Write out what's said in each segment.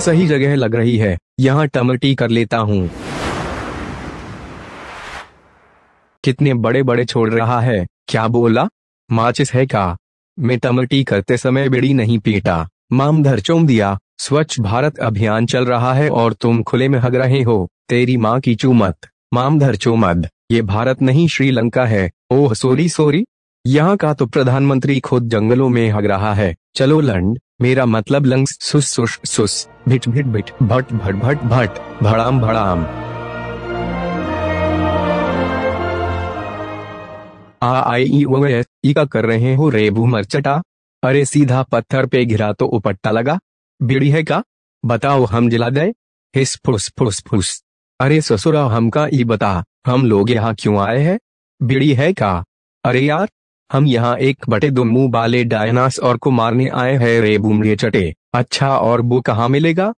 सही जगह लग रही है यहाँ टमाटी कर लेता हूँ कितने बड़े बड़े छोड़ रहा है क्या बोला माचिस है का मैं टमाटी करते समय बिड़ी नहीं पीटा माम धर चोम दिया स्वच्छ भारत अभियान चल रहा है और तुम खुले में हग रहे हो तेरी माँ की चूमत माम धर चोमद ये भारत नहीं श्रीलंका है ओह सोरी सोरी यहाँ का तो प्रधानमंत्री खुद जंगलों में हग रहा है चलो लंड मेरा मतलब लंग्स सुस सुस सुस भिट भिट भिट भट भट भट भट भड़ाम भड़ाम आ आई ई का कर रहे हो रे भूमर चटा अरे सीधा पत्थर पे घिरा तो उपट्टा लगा बीड़ी है का बताओ हम जिला दे हिस फुस फुस फुस अरे ससुरा हमका ई बता हम लोग यहाँ क्यों आए हैं बीड़ी है का अरे यार हम यहाँ एक बटे दो मुंह वाले और को मारने आए हैं रे बुमरे चटे अच्छा और वो कहाँ मिलेगा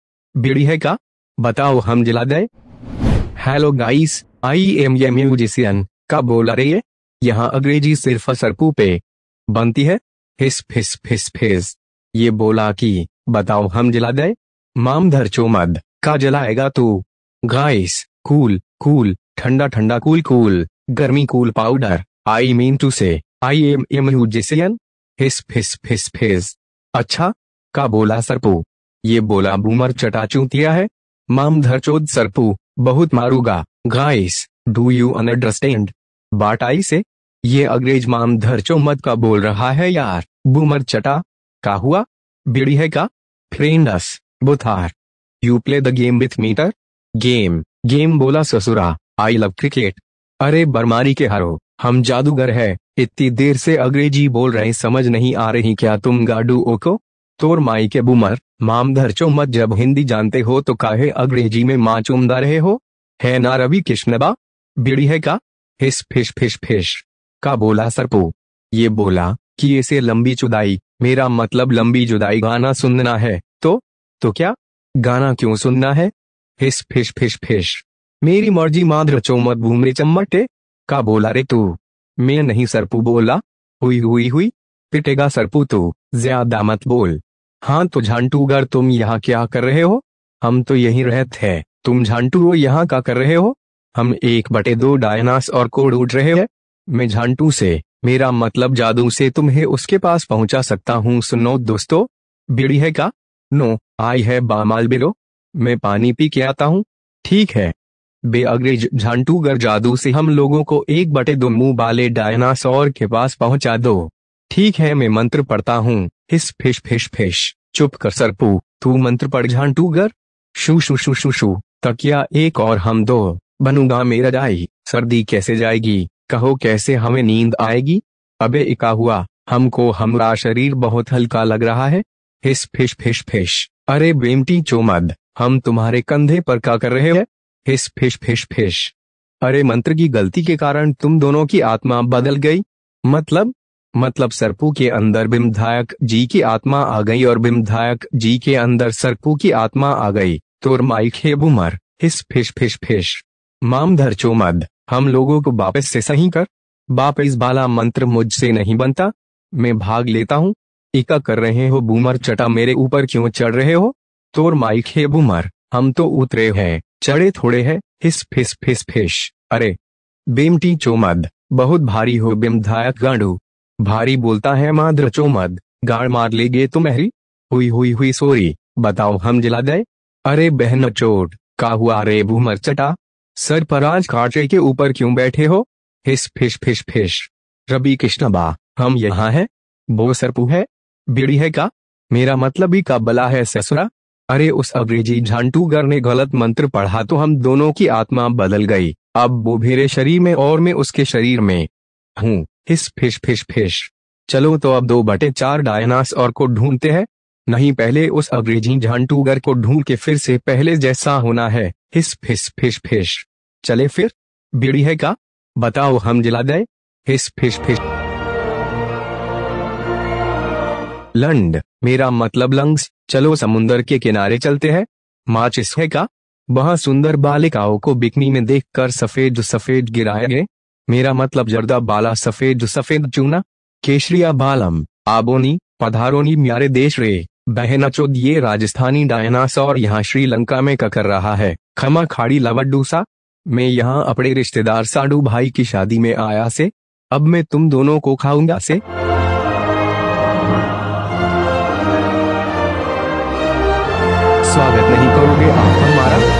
बीड़ी है का बताओ हम जिला दे हेलो गाइस आई एम ये म्यूजिशियन का बोला रही है यहाँ अंग्रेजी सिर्फ सरकू पे बनती है हिस फिस फिस फिस ये बोला कि बताओ हम जिला दे मामधर चोमद का जलाएगा तू गाइस कूल कूल ठंडा ठंडा कूल कूल गर्मी cool powder I mean to say I am musician his fish fish fish अच्छा का बोला सरपू ये बोला बूमर चटा चूतिया है माम धरचोद सरपू बहुत मारूगा guys do you understand but I से ये अंग्रेज माम धरचो मत का बोल रहा है यार बूमर चटा का हुआ बीड़ी है का friends brother you play the game with meter game game बोला ससुरा आई लव क्रिकेट अरे बरमारी के हारो हम जादूगर है इतनी देर से अंग्रेजी बोल रहे समझ नहीं आ रही क्या तुम गाडू ओको तोर माई के बुमर माम मत जब हिंदी जानते हो तो काहे अंग्रेजी में माँ चुमदा रहे हो है ना रवि कृष्णबा बिड़ी है का हिस फिश फिश फिश का बोला सरपो ये बोला कि इसे लंबी चुदाई मेरा मतलब लंबी जुदाई गाना सुनना है तो तो क्या गाना क्यों सुनना है हिस फिश फिश फिश मेरी मर्जी माधर चौमत भूमरे चम्मटे का बोला रे तू मैं नहीं सरपू बोला हुई हुई हुई पिटेगा सरपू तू ज्यादा मत बोल हाँ तो झांटूगर तुम यहाँ क्या कर रहे हो हम तो यही रहते हैं तुम झांटू हो यहाँ का कर रहे हो हम एक बटे दो डायनास और कोड उड़ रहे हैं मैं झांटू से मेरा मतलब जादू से तुम्हें उसके पास पहुंचा सकता हूँ सुनो दोस्तों बीड़ी है का नो आई है बामाल बिलो मैं पानी पी के आता हूँ ठीक है बेअग्रेज झांटूगर जादू से हम लोगों को एक बटे दो मुंह वाले डायनासोर के पास पहुंचा दो ठीक है मैं मंत्र पढ़ता हूँ हिस फिश फिश फिश चुप कर सरपू तू मंत्र पढ़ झांटूगर शू शु शू शू शू तकिया एक और हम दो बनूंगा मेरा जाई सर्दी कैसे जाएगी कहो कैसे हमें नींद आएगी अबे इका हुआ हमको हमारा शरीर बहुत हल्का लग रहा है हिस फिश फिश फिश अरे बेमटी चोमद हम तुम्हारे कंधे पर का कर रहे हैं हिस फिश फिश फिश अरे मंत्र की गलती के कारण तुम दोनों की आत्मा बदल गई मतलब मतलब सरपू के अंदर बिमधायक जी की आत्मा आ गई और बिमधायक जी के अंदर सरपू की आत्मा आ गई तो mike hey boomer his fish fish fish माम धर चो मद हम लोगों को वापस से सही कर बाप इस बाला मंत्र मुझसे नहीं बनता मैं भाग लेता हूँ इका कर रहे हो बूमर चटा मेरे ऊपर क्यों चढ़ रहे हो तोर माइक हे बूमर हम तो उतरे हैं चढ़े थोड़े हैं हिस फिस फिस फिस अरे बेमटी चोमद बहुत भारी हो बिमधायक गांडू भारी बोलता है माद्र चोमद गाड़ मार लेगे तुम्हारी तो हुई हुई हुई सोरी बताओ हम जला दे अरे बहन चोट का हुआ रे बूमर चटा सर पर आज काटे के ऊपर क्यों बैठे हो हिस फिश फिश फिश रबी कृष्णबा हम यहाँ है बो सरपू है बीड़ी है का मेरा मतलब ही का बला है ससुरा अरे उस अंग्रेजी झांटूगर ने गलत मंत्र पढ़ा तो हम दोनों की आत्मा बदल गई अब वो मेरे शरीर में और मैं उसके शरीर में हूँ हिस फिश फिश फिश चलो तो अब दो बटे चार डायनास और को ढूंढते हैं नहीं पहले उस अंग्रेजी झांटूगर को ढूंढ के फिर से पहले जैसा होना है हिस फिस फिश फिश चले फिर बीड़ी है का बताओ हम जिला दे हिस फिश फिश लंड मेरा मतलब लंग्स चलो समुन्दर के किनारे चलते हैं माचिस है का वह सुंदर बालिकाओं को बिकनी में देखकर सफेद सफेद गिराए गए मेरा मतलब जर्दा बाला सफेद सफेद चूना केशरिया बालम आबोनी पधारोनी म्यारे देश रे बहना चोद ये राजस्थानी डायनासोर यहाँ श्रीलंका में ककर रहा है खमा खाड़ी लवडूसा मैं यहाँ अपने रिश्तेदार साडू भाई की शादी में आया से अब मैं तुम दोनों को खाऊंगा से स्वागत नहीं करोगे आप हमारा